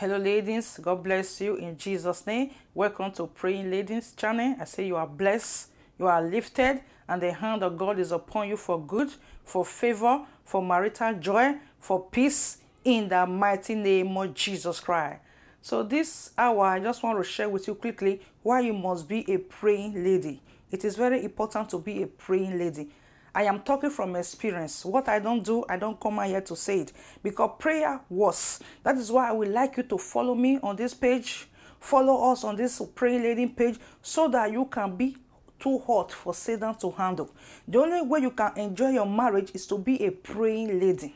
Hello, ladies. God bless you in Jesus' name. Welcome to Praying Ladies channel. I say you are blessed, you are lifted, and the hand of God is upon you for good, for favor, for marital joy, for peace in the mighty name of Jesus Christ. So, this hour, I just want to share with you quickly why you must be a praying lady. It is very important to be a praying lady. I am talking from experience. What I don't do, I don't come out here to say it because prayer was. That is why I would like you to follow me on this page, follow us on this prayer leading page so that you can be too hot for Satan to handle. The only way you can enjoy your marriage is to be a praying lady.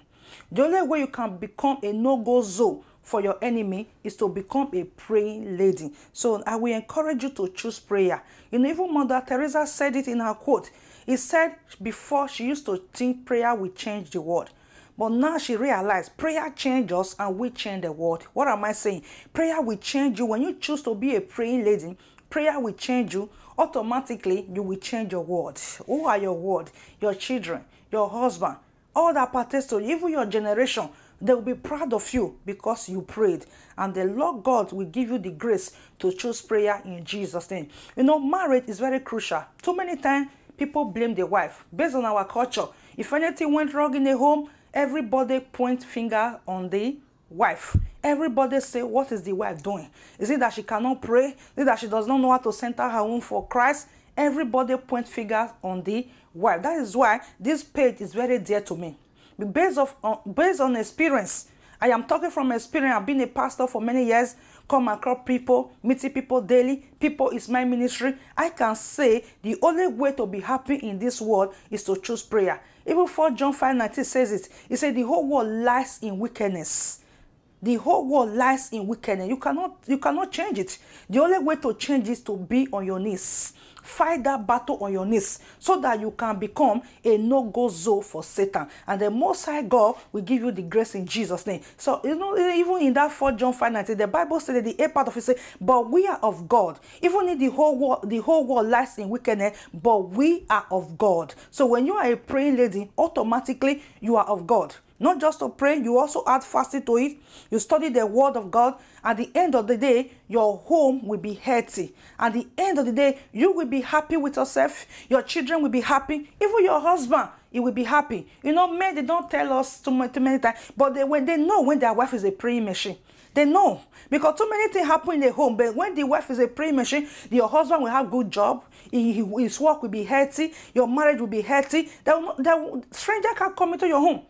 The only way you can become a no-go zone for your enemy is to become a praying lady. So I will encourage you to choose prayer. You know, even Mother Teresa said it in her quote. He said before she used to think prayer will change the world. But now she realized prayer changes us and we change the world. What am I saying? Prayer will change you. When you choose to be a praying lady, prayer will change you. Automatically, you will change your world. Who are your world? Your children, your husband, all that pertains to you, even your generation. They will be proud of you because you prayed. And the Lord God will give you the grace to choose prayer in Jesus' name. You know, marriage is very crucial. Too many times, people blame the wife. Based on our culture, if anything went wrong in the home, everybody point finger on the wife. Everybody say, what is the wife doing? Is it that she cannot pray? Is it that she does not know how to center her home for Christ? Everybody point finger on the wife. That is why this page is very dear to me. Based, of, on, uh, based on experience, I am talking from experience. I've been a pastor for many years come across people, meeting people daily. People is my ministry. I can say the only way to be happy in this world is to choose prayer. Even for John 5 19 says it. He said, The whole world lies in wickedness the whole world lies in wickedness you cannot you cannot change it the only way to change is to be on your knees fight that battle on your knees so that you can become a no-go zone for satan and the most high god will give you the grace in jesus name so you know even in that 4 john 5 19 the bible said that the eighth part of it say but we are of god even if the whole world the whole world lies in wickedness but we are of god so when you are a praying lady automatically you are of god Not just to pray, you also add fasting to it. You study the word of God. At the end of the day, your home will be healthy. At the end of the day, you will be happy with yourself. Your children will be happy. Even your husband, he will be happy. You know, men, they don't tell us too many, too many times, but they, when they know when their wife is a praying machine. They know because too many things happen in the home. But when the wife is a praying machine, your husband will have good job. His work will be healthy. Your marriage will be healthy. That, that stranger can come into your home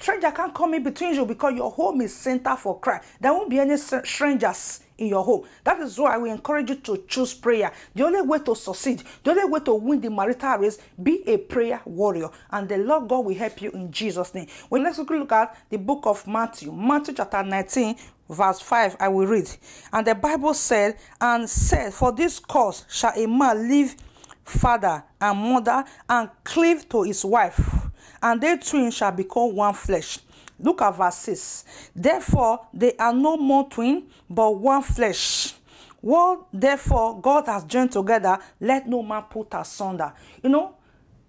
stranger can't come in between you because your home is center for Christ. There won't be any strangers in your home. That is why we encourage you to choose prayer. The only way to succeed, the only way to win the marital race, be a prayer warrior. And the Lord God will help you in Jesus' name. Well, let's look at the book of Matthew. Matthew chapter 19, verse 5, I will read. And the Bible said, And said, For this cause shall a man leave father and mother and cleave to his wife and they twin shall become one flesh. Look at verse 6. Therefore, they are no more twin, but one flesh. What therefore God has joined together, let no man put asunder. You know,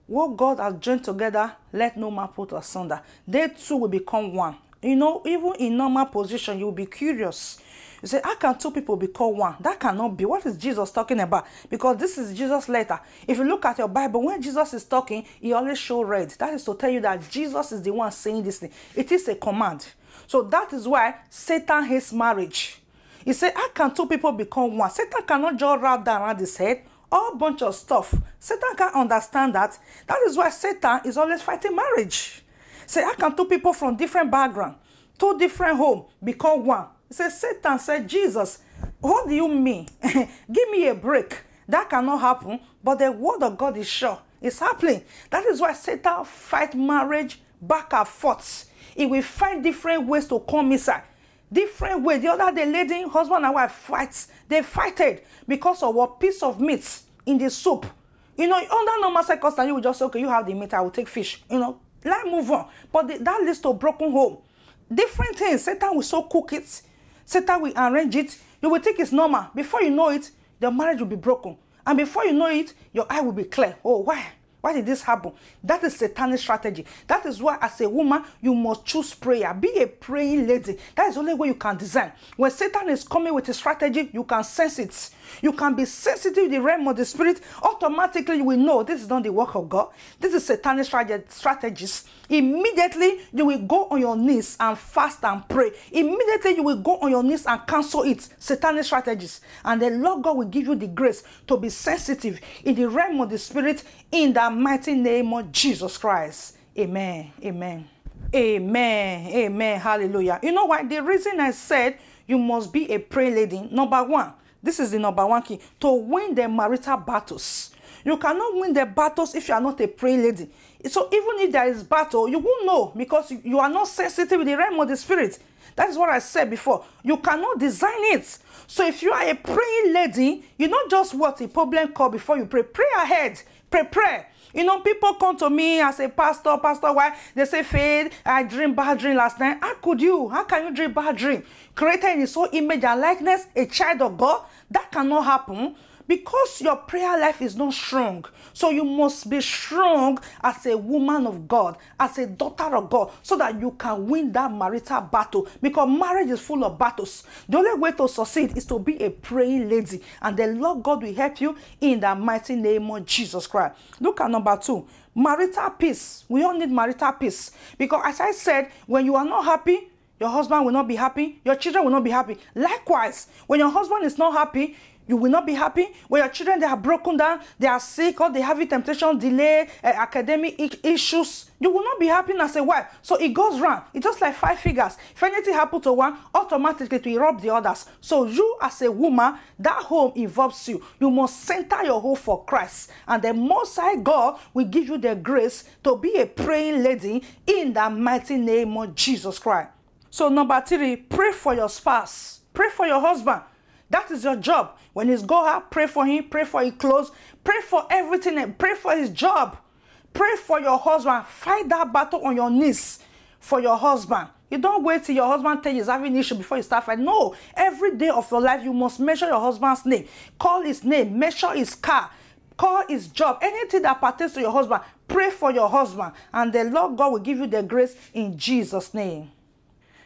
what God has joined together, let no man put asunder. They two will become one. you know even in normal position you'll be curious you say how can two people be called one that cannot be what is jesus talking about because this is jesus letter if you look at your bible when jesus is talking he always show red that is to tell you that jesus is the one saying this thing it is a command so that is why satan hates marriage he said how can two people become one satan cannot just wrap that around his head all bunch of stuff satan can't understand that that is why satan is always fighting marriage Say, how can two people from different background, two different home become one? Say, Satan said, Jesus, what do you mean? Give me a break. That cannot happen. But the word of God is sure. It's happening. That is why Satan fight marriage back and forth. He will find different ways to come inside. Different way. The other day, lady, husband and wife fights. They fighted because of what piece of meat in the soup. You know, under normal circumstances, you would just say, okay, you have the meat, I will take fish. You know, Life move on. But the, that leads to broken home. Different things. Satan will so cook it. Satan will arrange it. You will think it's normal. Before you know it, your marriage will be broken. And before you know it, your eye will be clear. Oh, why? Why did this happen? That is satanic strategy. That is why, as a woman, you must choose prayer. Be a praying lady. That is the only way you can design. When Satan is coming with a strategy, you can sense it. You can be sensitive to the realm of the spirit. Automatically, you will know this is not the work of God. This is satanic strategies. Immediately, you will go on your knees and fast and pray. Immediately, you will go on your knees and cancel it. Satanic strategies. And the Lord God will give you the grace to be sensitive in the realm of the spirit in the mighty name of Jesus Christ. Amen. Amen. Amen. Amen. Hallelujah. You know why? The reason I said you must be a prayer lady, number one, This is the number one key to win the marital battles. You cannot win the battles if you are not a praying lady. So even if there is battle, you won't know because you are not sensitive with the realm of the spirit. That is what I said before. You cannot design it. So if you are a praying lady, you know just what the problem call before you pray. Pray ahead. Pray, prayer. You know, people come to me as a Pastor, Pastor, why? They say, Faith, I dream bad dream last night. How could you? How can you dream bad dream? Created in his own image and likeness, a child of God? That cannot happen because your prayer life is not strong so you must be strong as a woman of god as a daughter of god so that you can win that marital battle because marriage is full of battles the only way to succeed is to be a praying lady and the lord god will help you in the mighty name of jesus christ look at number two marital peace we all need marital peace because as i said when you are not happy your husband will not be happy your children will not be happy likewise when your husband is not happy you will not be happy when your children they are broken down they are sick or they have having temptation delay uh, academic issues you will not be happy as a wife so it goes round it's just like five figures if anything happen to one automatically to erupt the others so you as a woman that home involves you you must center your hope for christ and the most high god will give you the grace to be a praying lady in the mighty name of jesus christ so number three pray for your spouse pray for your husband That is your job. When he's go out, pray for him, pray for his clothes, pray for everything, and pray for his job. Pray for your husband. Fight that battle on your knees for your husband. You don't wait till your husband tell you he's having issue before you start fighting. No, every day of your life you must measure your husband's name, call his name, measure his car, call his job, anything that pertains to your husband. Pray for your husband, and the Lord God will give you the grace in Jesus' name.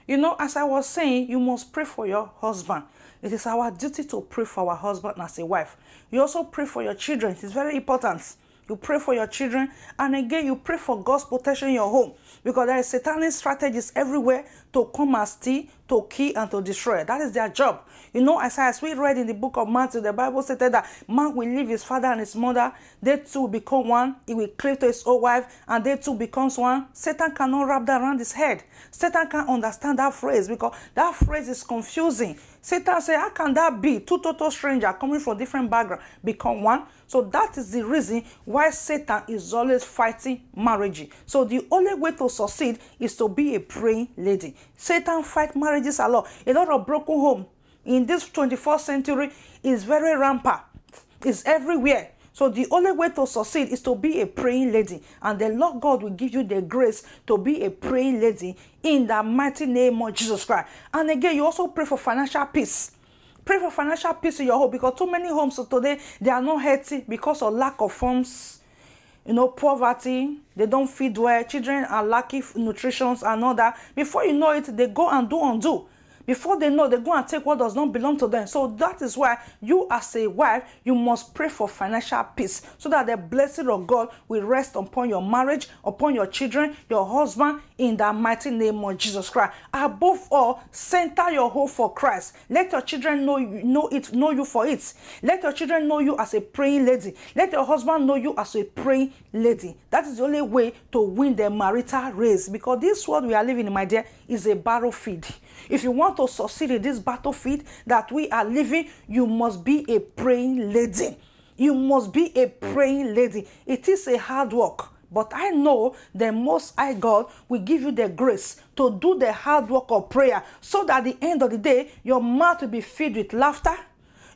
You know, as I was saying, you must pray for your husband. It is our duty to pray for our husband as a wife. You also pray for your children. It is very important. You pray for your children, and again, you pray for God's protection in your home because there are satanic strategies everywhere to come and steal, to kill and to destroy. That is their job. You know, as, as we read in the book of Matthew, the Bible said that man will leave his father and his mother, they two become one, he will cleave to his old wife, and they two becomes one. Satan cannot wrap that around his head. Satan can't understand that phrase because that phrase is confusing. Satan said, How can that be? Two total strangers coming from different background become one. So that is the reason why Satan is always fighting marriage. So the only way to succeed is to be a praying lady. Satan fight marriage marriages are low. A lot of broken home in this 21st century is very rampant. It's everywhere. So the only way to succeed is to be a praying lady. And the Lord God will give you the grace to be a praying lady in the mighty name of Jesus Christ. And again, you also pray for financial peace. Pray for financial peace in your home because too many homes today, they are not healthy because of lack of funds you know poverty they don't feed well children are lacking nutrition and all that before you know it they go and do undo Before they know, they go and take what does not belong to them. So that is why you, as a wife, you must pray for financial peace so that the blessing of God will rest upon your marriage, upon your children, your husband, in the mighty name of Jesus Christ. Above all, center your hope for Christ. Let your children know you, know it, know you for it. Let your children know you as a praying lady. Let your husband know you as a praying lady. That is the only way to win the marital race because this world we are living in, my dear, is a battlefield. If you want to succeed in this battlefield that we are living, you must be a praying lady. You must be a praying lady. It is a hard work. But I know the Most High God will give you the grace to do the hard work of prayer so that at the end of the day, your mouth will be filled with laughter,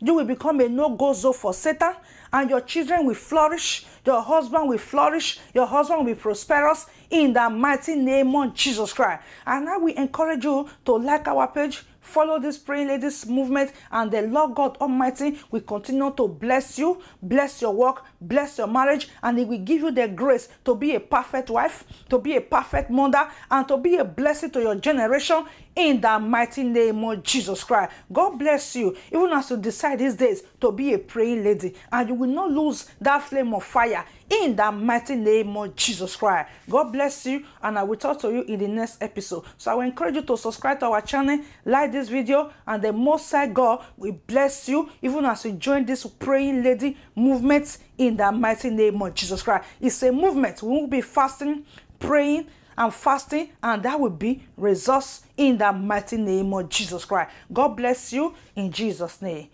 You will become a no-go zone for Satan, and your children will flourish, your husband will flourish, your husband will be prosperous in the mighty name of Jesus Christ. And I will encourage you to like our page, follow this praying ladies movement and the lord god almighty will continue to bless you bless your work bless your marriage, and He will give you the grace to be a perfect wife, to be a perfect mother, and to be a blessing to your generation in the mighty name of Jesus Christ. God bless you, even as you decide these days to be a praying lady, and you will not lose that flame of fire in the mighty name of Jesus Christ. God bless you, and I will talk to you in the next episode. So I will encourage you to subscribe to our channel, like this video, and the Most High God will bless you, even as you join this praying lady movement in the mighty name of Jesus Christ. It's a movement. We will be fasting, praying, and fasting, and that will be results in the mighty name of Jesus Christ. God bless you in Jesus' name.